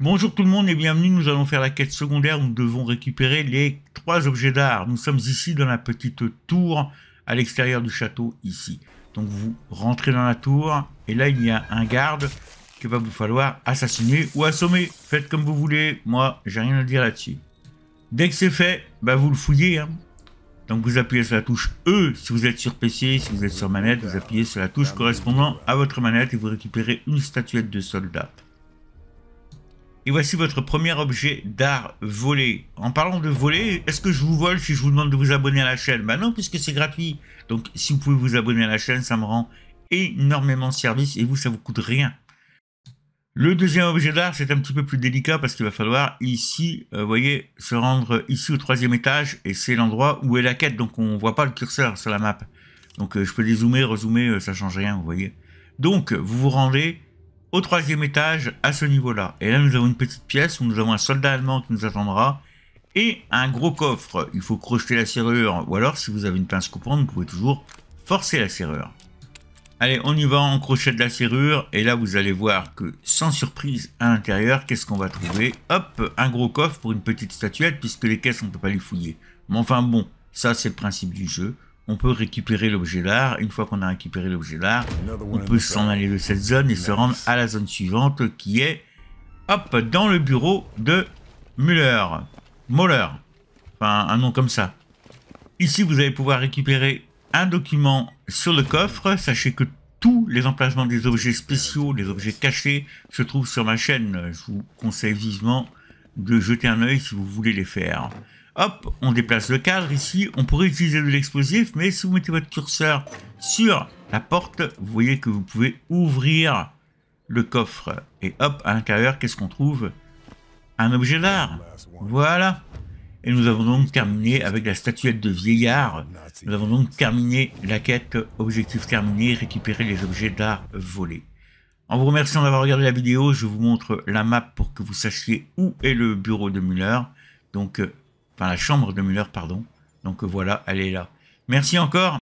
Bonjour tout le monde et bienvenue, nous allons faire la quête secondaire nous devons récupérer les trois objets d'art. Nous sommes ici dans la petite tour à l'extérieur du château, ici. Donc vous rentrez dans la tour et là il y a un garde que va vous falloir assassiner ou assommer. Faites comme vous voulez, moi j'ai rien à dire là-dessus. Dès que c'est fait, bah vous le fouillez. Hein. Donc vous appuyez sur la touche E si vous êtes sur PC, si vous êtes sur manette, vous appuyez sur la touche correspondant à votre manette et vous récupérez une statuette de soldat. Et voici votre premier objet d'art volé. En parlant de voler, est-ce que je vous vole si je vous demande de vous abonner à la chaîne ben non, puisque c'est gratuit. Donc si vous pouvez vous abonner à la chaîne, ça me rend énormément de service et vous, ça vous coûte rien. Le deuxième objet d'art, c'est un petit peu plus délicat parce qu'il va falloir ici, euh, vous voyez, se rendre ici au troisième étage et c'est l'endroit où est la quête, donc on voit pas le curseur sur la map. Donc euh, je peux dézoomer, rezoomer, ça euh, ça change rien, vous voyez. Donc vous vous rendez au troisième étage à ce niveau-là. Et là, nous avons une petite pièce où nous avons un soldat allemand qui nous attendra et un gros coffre. Il faut crocheter la serrure ou alors si vous avez une pince coupante, vous pouvez toujours forcer la serrure. Allez, on y va, on de la serrure et là vous allez voir que sans surprise à l'intérieur, qu'est-ce qu'on va trouver Hop, un gros coffre pour une petite statuette puisque les caisses on ne peut pas les fouiller. Mais enfin bon, ça c'est le principe du jeu on peut récupérer l'objet d'art. Une fois qu'on a récupéré l'objet d'art, on peut s'en aller de cette zone et se rendre à la zone suivante qui est, hop, dans le bureau de Muller. Moller. Enfin, un nom comme ça. Ici, vous allez pouvoir récupérer un document sur le coffre. Sachez que tous les emplacements des objets spéciaux, des objets cachés, se trouvent sur ma chaîne. Je vous conseille vivement de jeter un œil si vous voulez les faire. Hop, on déplace le cadre ici. On pourrait utiliser de l'explosif, mais si vous mettez votre curseur sur la porte, vous voyez que vous pouvez ouvrir le coffre. Et hop, à l'intérieur, qu'est-ce qu'on trouve Un objet d'art. Voilà. Et nous avons donc terminé avec la statuette de vieillard. Nous avons donc terminé la quête objectif terminé, récupérer les objets d'art volés. En vous remerciant d'avoir regardé la vidéo, je vous montre la map pour que vous sachiez où est le bureau de Muller. Donc, euh, enfin la chambre de Muller, pardon. Donc euh, voilà, elle est là. Merci encore